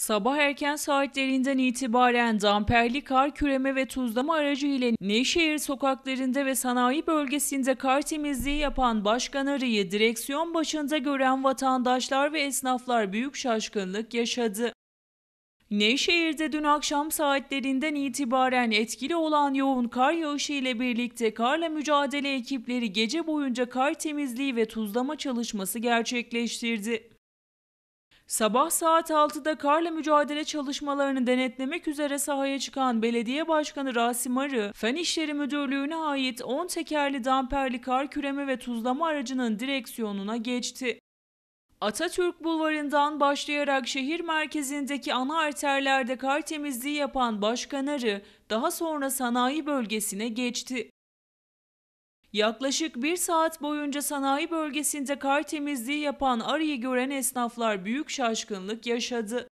Sabah erken saatlerinden itibaren damperli kar küreme ve tuzlama aracı ile Nevşehir sokaklarında ve sanayi bölgesinde kar temizliği yapan Başkan Arı'yı direksiyon başında gören vatandaşlar ve esnaflar büyük şaşkınlık yaşadı. Nevşehir'de dün akşam saatlerinden itibaren etkili olan yoğun kar yağışı ile birlikte karla mücadele ekipleri gece boyunca kar temizliği ve tuzlama çalışması gerçekleştirdi. Sabah saat 6'da karla mücadele çalışmalarını denetlemek üzere sahaya çıkan belediye başkanı Rasim Arı, Fen İşleri Müdürlüğü'ne ait 10 tekerli damperli kar küreme ve tuzlama aracının direksiyonuna geçti. Atatürk Bulvarı'ndan başlayarak şehir merkezindeki ana arterlerde kar temizliği yapan Başkan Arı, daha sonra sanayi bölgesine geçti. Yaklaşık bir saat boyunca sanayi bölgesinde kar temizliği yapan arıyı gören esnaflar büyük şaşkınlık yaşadı.